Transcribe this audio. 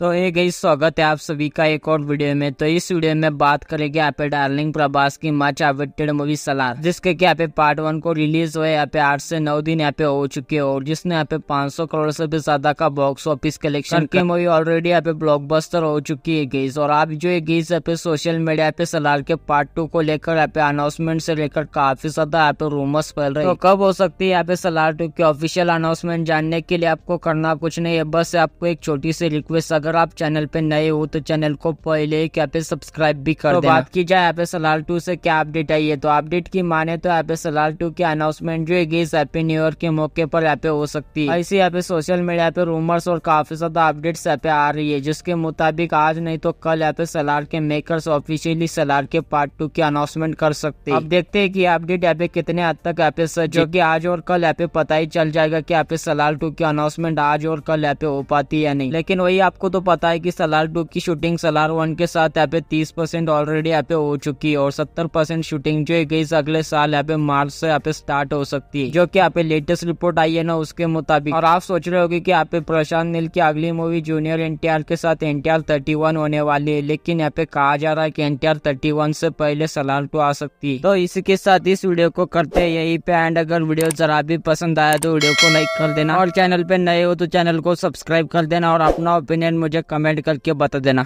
तो ये गई स्वागत है आप सभी का एक और वीडियो में तो इस वीडियो में बात करेंगे यहाँ पे डार्लिंग प्रभास की मच अवेटेड मूवी सलार जिसके कि यहाँ पे पार्ट वन को रिलीज हुए यहाँ पे आठ से नौ दिन यहाँ पे हो चुके हैं और जिसने यहाँ पे 500 करोड़ से भी ज्यादा का बॉक्स ऑफिस कलेक्शन की मूवी ऑलरेडी यहाँ पे ब्लॉक हो चुकी है गईस और आप जो ये गईस यहाँ पे सोशल मीडिया पे सलार के पार्ट टू को लेकर यहाँ पे अनाउंसमेंट से लेकर काफी ज्यादा यहाँ पे रूमर्स फैल रहे तो कब हो सकती है यहाँ पे सलार टू की ऑफिशियल अनाउंसमेंट जानने के लिए आपको करना कुछ नहीं है बस आपको एक छोटी सी रिक्वेस्ट अगर अगर आप चैनल पे नए हो तो चैनल को पहले क्या पे सब्सक्राइब भी कर तो बात की जाए एप एस टू से क्या अपडेट आई है तो अपडेट की माने तो एप एस टू की अनाउंसमेंट जो है इस हैप्पी न्यू ईयर के मौके पर यहाँ पे हो सकती है ऐसी यहाँ पे सोशल मीडिया पे रूमर्स और काफी ज्यादा अपडेट्स यहाँ पे आ रही है जिसके मुताबिक आज नहीं तो कल यहाँ पे सलार के मेकर्स ऑफिशियली सलार के पार्ट टू की अनाउंसमेंट कर सकते अब देखते हैं कि अपडेट यहाँ पे कितने हद तक यहाँ पे सच जो की आज और कल यहाँ पे पता ही चल जाएगा की यहाँ पे सलार टू की अनाउंसमेंट आज और कल यहाँ पे हो पाती है या नहीं लेकिन वही आपको तो तो पता है कि सलार टू की शूटिंग सलार वन के साथ यहाँ पे तीस परसेंट ऑलरेडी यहाँ पे हो चुकी है और सत्तर परसेंट शूटिंग जो है इस अगले साल यहाँ पे मार्च से यहाँ पे स्टार्ट हो सकती है जो की यहाँ पे लेटेस्ट रिपोर्ट आई है ना उसके मुताबिक और आप सोच रहे होगी की यहाँ पे प्रशांत नील की अगली मूवी जूनियर एनटीआर के साथ एनटीआर थर्टी वन होने वाली है लेकिन यहाँ पे कहा जा रहा है की एनटीआर थर्टी वन से पहले सलार टू आ सकती है तो इसी के साथ इस वीडियो को करते है यही पे एंड अगर वीडियो जरा भी पसंद आया तो वीडियो को लाइक कर देना और चैनल पे नए हो तो चैनल को सब्सक्राइब कर देना और अपना ओपिनियन मुझे कमेंट करके बता देना